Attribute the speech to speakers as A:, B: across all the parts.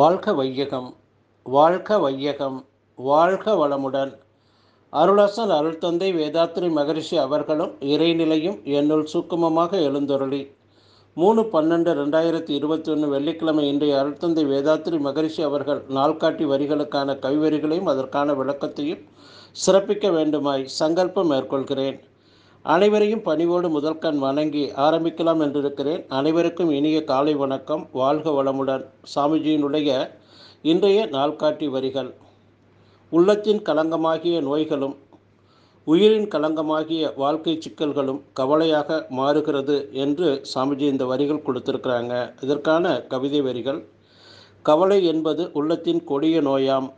A: வாழ்க வையகம் வாழ்க வையகம் வாழ்க வளமுடன் அருளாசல் அருள் தந்தை மகரிஷி அவர்களும் இறைநிலையும் என்னுள் சூக்குமமாக எழுந்தொருளி மூணு பன்னெண்டு ரெண்டாயிரத்தி இருபத்தி ஒன்று வெள்ளிக்கிழமை இன்றைய அருள்தந்தை வேதாத்ரி மகரிஷி அவர்கள் நாள்காட்டி வரிகளுக்கான கைவரிகளையும் அதற்கான விளக்கத்தையும் சிறப்பிக்க வேண்டுமாய் சங்கல்பம் மேற்கொள்கிறேன் அனைவரையும் பணிவோடு கண் வணங்கி ஆரம்பிக்கலாம் என்றிருக்கிறேன் அனைவருக்கும் இனிய காலை வணக்கம் வாழ்க வளமுடன் சாமிஜியினுடைய இன்றைய நாள்காட்டி வரிகள் உள்ளத்தின் களங்கமாகிய நோய்களும் உயிரின் களங்கமாகிய வாழ்க்கை சிக்கல்களும் கவலையாக மாறுகிறது என்று சாமிஜி இந்த வரிகள் கொடுத்திருக்கிறாங்க இதற்கான கவிதை வரிகள் கவலை என்பது உள்ளத்தின் கொடிய நோயாம்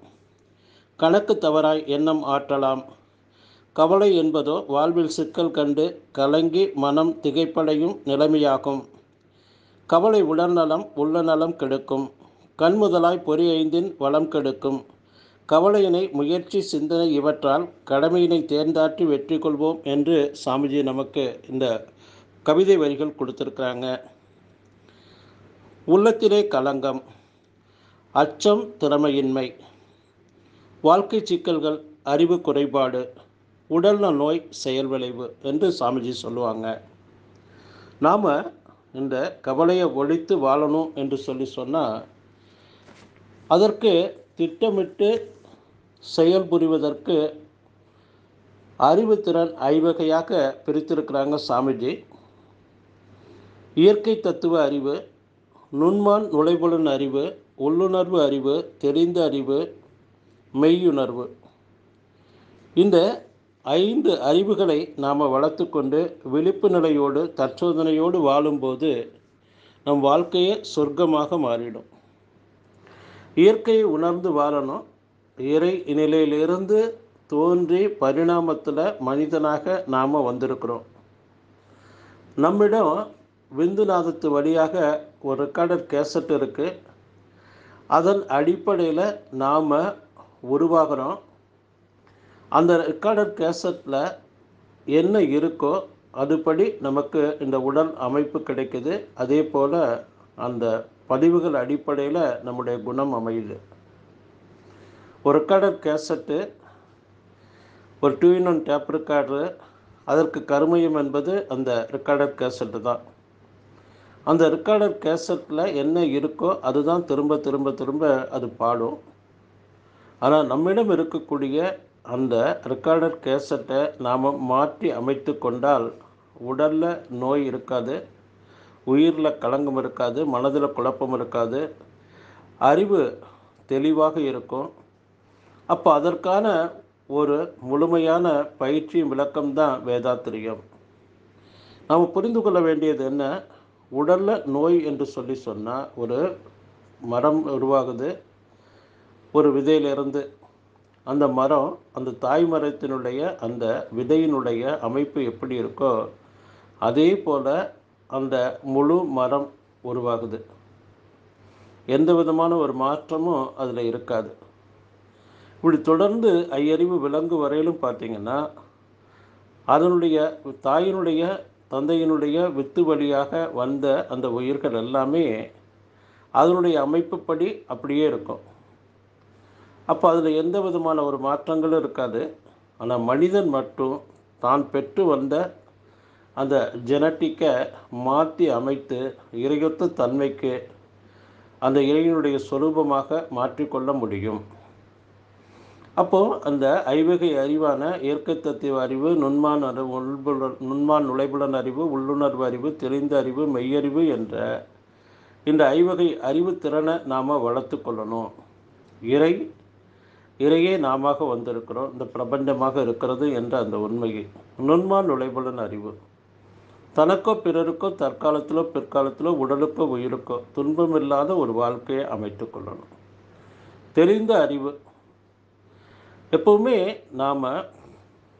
A: கணக்கு தவறாய் எண்ணம் ஆற்றலாம் கவலை என்பதோ வாழ்வில் சிக்கல் கண்டு கலங்கி மனம் திகைப்படையும் நிலைமையாகும் கவலை உடல்நலம் உள்ளநலம் கெடுக்கும் கண்முதலாய் பொறி ஐந்தின் வளம் கெடுக்கும் கவலையினை முயற்சி சிந்தனை இவற்றால் கடமையினை தேர்ந்தாற்றி வெற்றி கொள்வோம் என்று சாமிஜி நமக்கு இந்த கவிதை வரிகள் கொடுத்துருக்குறாங்க உள்ளத்திலே கலங்கம் அச்சம் திறமையின்மை வாழ்க்கை சிக்கல்கள் அறிவு குறைபாடு உடல்ல நோய் செயல் விளைவு என்று சாமிஜி சொல்லுவாங்க நாம் இந்த கவலையை ஒழித்து வாழணும் என்று சொல்லி சொன்னால் அதற்கு திட்டமிட்டு செயல்புரிவதற்கு அறிவுத்திறன் ஐவகையாக பிரித்திருக்கிறாங்க சாமிஜி இயற்கை தத்துவ அறிவு நுண்மான் நுழைபுலன் அறிவு உள்ளுணர்வு அறிவு தெரிந்த அறிவு மெய்யுணர்வு இந்த ஐந்து அறிவுகளை நாம் வளர்த்து கொண்டு விழிப்பு நிலையோடு தற்சோதனையோடு வாழும்போது நம் வாழ்க்கையே சொர்க்கமாக மாறிடும் இயற்கையை உணர்ந்து வாழணும் இறை நிலையிலிருந்து தோன்றி பரிணாமத்தில் மனிதனாக நாம் வந்திருக்கிறோம் நம்மிடம் விந்துநாதத்து வழியாக ஒரு ரெக்கார்டர் கேசட் இருக்குது அதன் அடிப்படையில் நாம் உருவாகிறோம் அந்த ரெக்கார்டர் கேசட்டில் என்ன இருக்கோ அதுபடி நமக்கு இந்த உடல் அமைப்பு கிடைக்குது அதே போல் அந்த பதிவுகள் அடிப்படையில் நம்முடைய குணம் அமையுது ஒரு ரெக்கார்டர் கேசட்டு ஒரு two in one tape recorder அதற்கு கருமையம் என்பது அந்த ரெக்கார்டர் கேசட்டு தான் அந்த ரெக்கார்டர் கேசட்டில் என்ன இருக்கோ அதுதான் திரும்ப திரும்ப திரும்ப அது பாடும் ஆனால் நம்மிடம் இருக்கக்கூடிய அந்த ரெக்கார்டர் கேசட்டை நாம் மாற்றி அமைத்து கொண்டால் உடலில் நோய் இருக்காது உயிரில் களங்கம் இருக்காது மனதில் குழப்பம் இருக்காது அறிவு தெளிவாக இருக்கும் அப்போ அதற்கான ஒரு முழுமையான பயிற்சி விளக்கம்தான் வேதாத்திரியம் நாம் புரிந்து கொள்ள வேண்டியது என்ன உடலில் நோய் என்று சொல்லி சொன்னால் ஒரு மரம் உருவாகுது ஒரு விதையிலிருந்து அந்த மரம் அந்த தாய் மரத்தினுடைய அந்த விதையினுடைய அமைப்பு எப்படி இருக்கோ அதே போல் அந்த முழு மரம் உருவாகுது எந்த விதமான ஒரு மாற்றமும் அதில் இருக்காது இப்படி தொடர்ந்து ஐயறிவு விலங்கு வரையிலும் பார்த்தீங்கன்னா அதனுடைய தாயினுடைய தந்தையினுடைய வித்து வழியாக வந்த அந்த உயிர்கள் எல்லாமே அதனுடைய அமைப்புப்படி அப்படியே இருக்கும் அப்போ அதில் எந்த விதமான ஒரு மாற்றங்களும் இருக்காது ஆனால் மனிதன் மட்டும் தான் பெற்று வந்த அந்த ஜெனட்டிக்கை மாற்றி அமைத்து இறையொத்த தன்மைக்கு அந்த இறையினுடைய சொரூபமாக மாற்றிக்கொள்ள முடியும் அப்போது அந்த ஐவகை அறிவான இயற்கை தத்துவ அறிவு நுண்மான் அறிவு உள்புலன் நுண்மான் நுழைபுலன் அறிவு உள்ளுணர்வு அறிவு தெரிந்த அறிவு மெய்யறிவு என்ற இந்த ஐவகை அறிவு திறனை நாம் வளர்த்து கொள்ளணும் இறை இறையே நாம வந்திருக்கிறோம் இந்த பிரபஞ்சமாக இருக்கிறது என்ற அந்த உண்மையை நுண்மான் நுழைவுடன் அறிவு தனக்கோ பிறருக்கோ தற்காலத்திலோ பிற்காலத்திலோ உடலுக்கோ உயிருக்கோ துன்பமில்லாத ஒரு வாழ்க்கையை அமைத்து கொள்ளணும் தெரிந்த அறிவு எப்பவுமே நாம்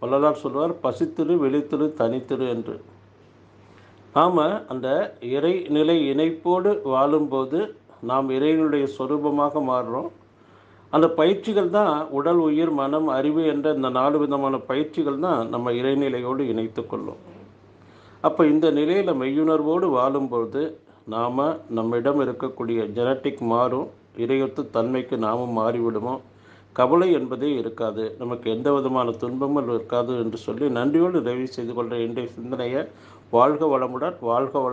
A: வள்ளலார் சொல்வார் பசித்திரு வெளித்திரு தனித்திரு என்று நாம் அந்த இறைநிலை இணைப்போடு வாழும்போது நாம் இறைவனுடைய சொரூபமாக மாறுறோம் அந்த பயிற்சிகள் தான் உடல் உயிர் மனம் அறிவு என்ற இந்த நாலு விதமான பயிற்சிகள் தான் நம்ம இறைநிலையோடு இணைத்து கொள்ளும் அப்போ இந்த நிலையில் மெய்யுணர்வோடு வாழும்பொழுது நாம் நம்மிடம் இருக்கக்கூடிய ஜெனட்டிக் மாறும் இறையொத்து தன்மைக்கு நாமும் மாறிவிடுவோம் கவலை என்பதே இருக்காது நமக்கு எந்த விதமான துன்பமும் இருக்காது என்று சொல்லி நன்றியோடு உதவி செய்து கொள்கிற இன்றைய சிந்தனையை வாழ்க வளமுடன் வாழ்க வளம்